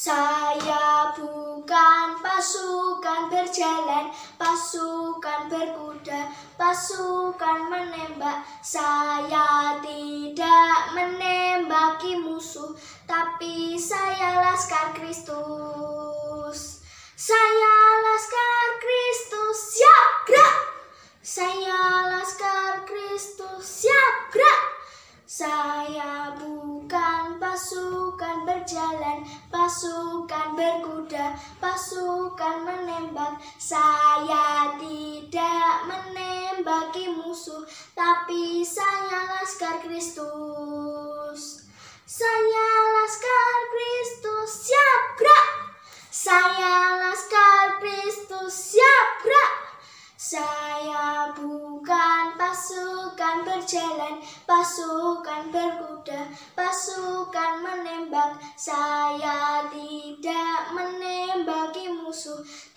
Saya bukan pasukan berjalan, pasukan berkuda, pasukan menembak. Saya tidak menembaki musuh, tapi saya laskar Kristus. Saya laskar Kristus, siap gerak. Saya laskar Kristus, siap gerak. Saya bu pasukan berjalan, pasukan berkuda, pasukan menembak. Saya tidak menembaki musuh, tapi saya laskar Kristus. Saya laskar Kristus, siap gerak. Saya laskar pasukan berkuda, pasukan menembak. Saya tidak menembaki musuh,